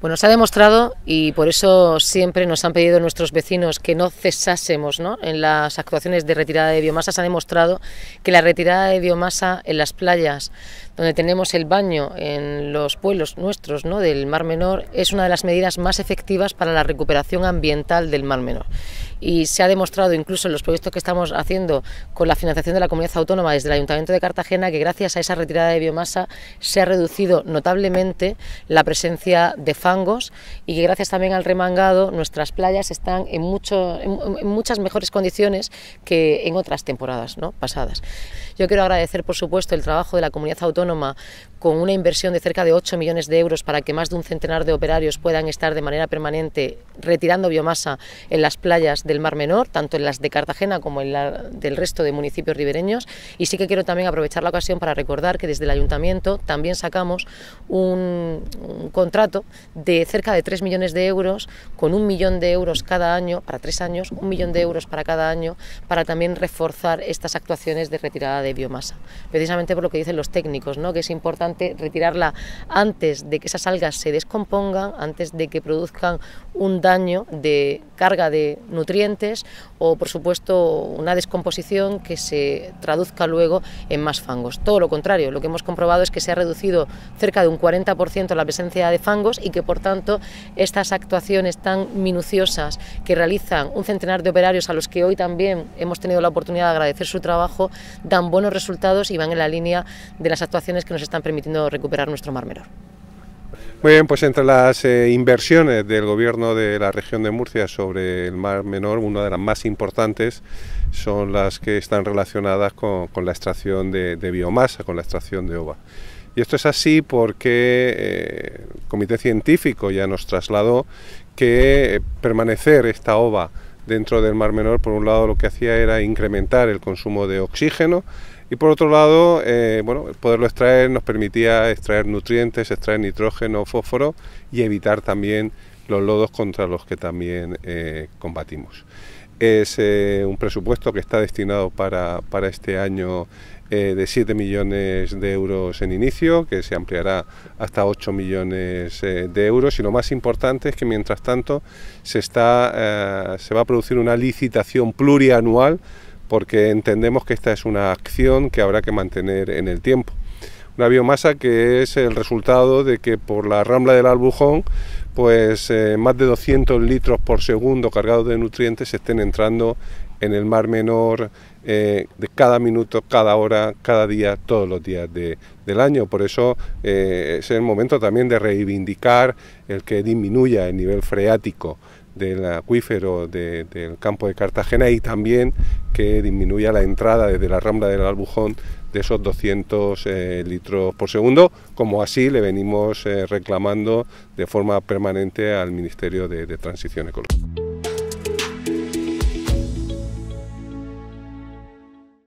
Bueno, se ha demostrado y por eso siempre nos han pedido nuestros vecinos que no cesásemos en las actuaciones de retirada de biomasa. Se ha demostrado que la retirada de biomasa en las playas, donde tenemos el baño en los pueblos nuestros ¿no? del Mar Menor, es una de las medidas más efectivas para la recuperación ambiental del Mar Menor y se ha demostrado incluso en los proyectos que estamos haciendo con la financiación de la comunidad autónoma desde el Ayuntamiento de Cartagena que gracias a esa retirada de biomasa se ha reducido notablemente la presencia de fangos y que gracias también al remangado nuestras playas están en, mucho, en, muchas mejores condiciones que en otras temporadas ¿no? pasadas. Yo quiero agradecer por supuesto el trabajo de la comunidad autónoma con una inversión de cerca de 8 millones de euros para que más de un centenar de operarios puedan estar de manera permanente retirando biomasa en las playas del Mar Menor, tanto en las de Cartagena como en la del resto de municipios ribereños. Y sí que quiero también aprovechar la ocasión para recordar que desde el ayuntamiento también sacamos un, contrato de cerca de 3 millones de euros, con un millón de euros cada año, para tres años, un millón de euros para cada año, para también reforzar estas actuaciones de retirada de biomasa. Precisamente por lo que dicen los técnicos, ¿no? que es importante retirarla antes de que esas algas se descompongan, antes de que produzcan un daño de carga de nutrientes o, por supuesto, una descomposición que se traduzca luego en más fangos. Todo lo contrario, lo que hemos comprobado es que se ha reducido cerca de un 40% la presencia de fangos y que, por tanto, estas actuaciones tan minuciosas que realizan un centenar de operarios a los que hoy también hemos tenido la oportunidad de agradecer su trabajo dan buenos resultados y van en la línea de las actuaciones que nos están permitiendo recuperar nuestro mar menor. Muy bien, pues entre las eh, inversiones del gobierno de la región de Murcia sobre el mar menor, una de las más importantes son las que están relacionadas con, la extracción de, biomasa, con la extracción de ova. Y esto es así porque eh, el Comité Científico ya nos trasladó que eh, permanecer esta ova dentro del Mar Menor, por un lado lo que hacía era incrementar el consumo de oxígeno y por otro lado, eh, bueno, poderlo extraer nos permitía extraer nutrientes, extraer nitrógeno, fósforo y evitar también los lodos contra los que también eh, combatimos. Es eh, un presupuesto que está destinado para, este año eh, de 7 millones de euros en inicio, que se ampliará hasta 8 millones de euros. Y lo más importante es que mientras tanto se, está, se va a producir una licitación plurianual porque entendemos que esta es una acción que habrá que mantener en el tiempo la biomasa que es el resultado de que por la rambla del Albujón pues eh, más de 200 litros por segundo cargados de nutrientes estén entrando en el mar menor eh, de cada minuto, cada hora, cada día, todos los días del año. Por eso eh, es el momento también de reivindicar el que disminuya el nivel freático del acuífero del campo de Cartagena y también que disminuya la entrada desde la rambla del Albujón de esos 200 eh, litros por segundo, como así le venimos eh, reclamando de forma permanente al Ministerio de Transición Ecológica.